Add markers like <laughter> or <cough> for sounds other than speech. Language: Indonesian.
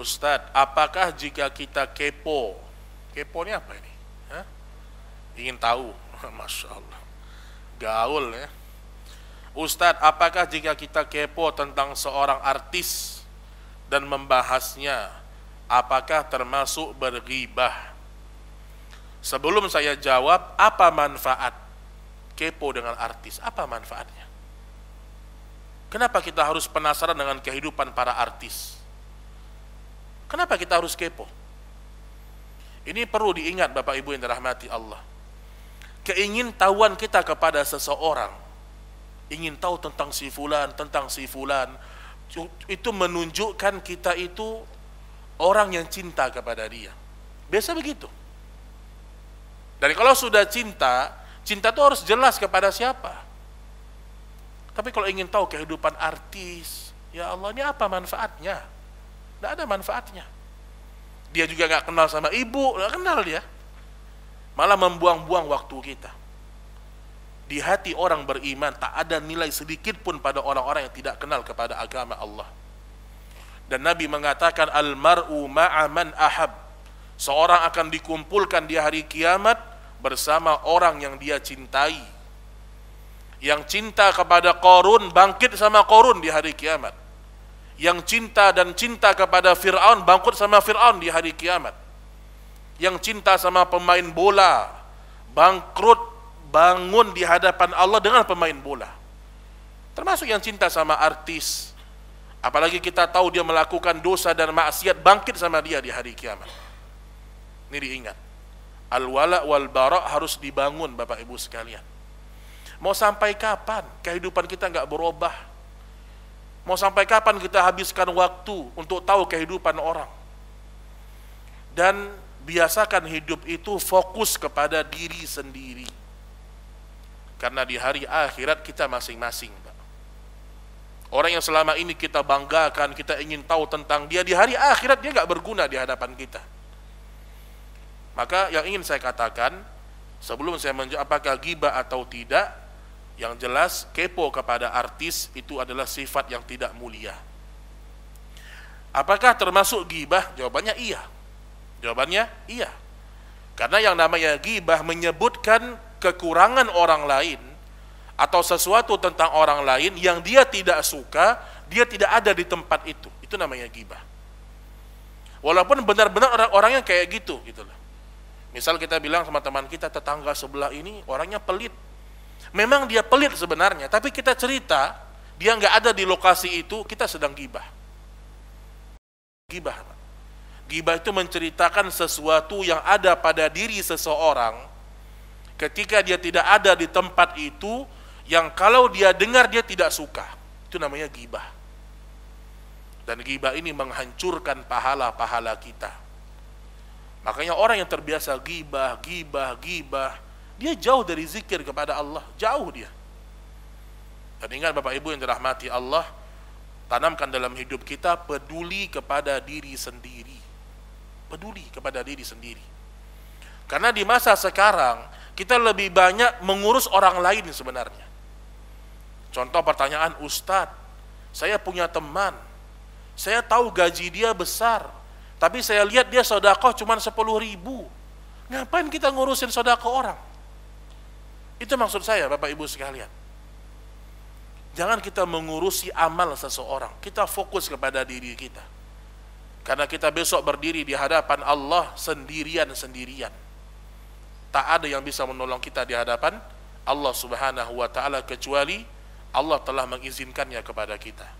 Ustadz, apakah jika kita kepo, kepo ini apa ini? Hah? Ingin tahu, <laughs> Masya Allah, gaul ya. Ustadz, apakah jika kita kepo tentang seorang artis dan membahasnya, apakah termasuk bergibah? Sebelum saya jawab, apa manfaat kepo dengan artis? Apa manfaatnya? Kenapa kita harus penasaran dengan kehidupan para artis? Kenapa kita harus kepo? Ini perlu diingat Bapak Ibu yang dirahmati Allah. Keingin tahuan kita kepada seseorang, ingin tahu tentang si fulan, tentang si fulan, itu menunjukkan kita itu orang yang cinta kepada dia. Biasa begitu. Dan kalau sudah cinta, cinta itu harus jelas kepada siapa. Tapi kalau ingin tahu kehidupan artis, ya Allah ini apa manfaatnya? Tidak ada manfaatnya. Dia juga nggak kenal sama ibu, nggak kenal dia. Malah membuang-buang waktu kita. Di hati orang beriman tak ada nilai sedikit pun pada orang-orang yang tidak kenal kepada agama Allah. Dan Nabi mengatakan almaru ma'aman ahab. Seorang akan dikumpulkan di hari kiamat bersama orang yang dia cintai. Yang cinta kepada korun bangkit sama korun di hari kiamat yang cinta dan cinta kepada Fir'aun bangkrut sama Fir'aun di hari kiamat yang cinta sama pemain bola bangkrut bangun di hadapan Allah dengan pemain bola termasuk yang cinta sama artis apalagi kita tahu dia melakukan dosa dan maksiat bangkit sama dia di hari kiamat ini diingat al wala wal bara harus dibangun Bapak Ibu sekalian mau sampai kapan kehidupan kita nggak berubah Mau sampai kapan kita habiskan waktu untuk tahu kehidupan orang? Dan biasakan hidup itu fokus kepada diri sendiri. Karena di hari akhirat kita masing-masing. Orang yang selama ini kita banggakan, kita ingin tahu tentang dia, di hari akhirat dia nggak berguna di hadapan kita. Maka yang ingin saya katakan, sebelum saya menjawab apakah gibah atau tidak, yang jelas kepo kepada artis itu adalah sifat yang tidak mulia. Apakah termasuk gibah? Jawabannya iya. Jawabannya iya. Karena yang namanya gibah menyebutkan kekurangan orang lain atau sesuatu tentang orang lain yang dia tidak suka, dia tidak ada di tempat itu. Itu namanya gibah. Walaupun benar-benar orang-orang yang kayak gitu gitu loh. Misal kita bilang sama teman kita tetangga sebelah ini orangnya pelit, Memang dia pelit sebenarnya, tapi kita cerita, dia nggak ada di lokasi itu, kita sedang gibah. Gibah. Gibah itu menceritakan sesuatu yang ada pada diri seseorang ketika dia tidak ada di tempat itu yang kalau dia dengar dia tidak suka. Itu namanya gibah. Dan gibah ini menghancurkan pahala-pahala kita. Makanya orang yang terbiasa gibah, gibah, gibah, dia jauh dari zikir kepada Allah, jauh dia. Dan ingat Bapak Ibu yang dirahmati Allah, tanamkan dalam hidup kita peduli kepada diri sendiri. Peduli kepada diri sendiri. Karena di masa sekarang, kita lebih banyak mengurus orang lain sebenarnya. Contoh pertanyaan Ustadz, saya punya teman, saya tahu gaji dia besar, tapi saya lihat dia sodakoh cuma 10 ribu. Ngapain kita ngurusin sodakoh orang? Itu maksud saya Bapak Ibu sekalian. Jangan kita mengurusi amal seseorang. Kita fokus kepada diri kita. Karena kita besok berdiri di hadapan Allah sendirian-sendirian. Tak ada yang bisa menolong kita di hadapan Allah Subhanahu wa taala kecuali Allah telah mengizinkannya kepada kita.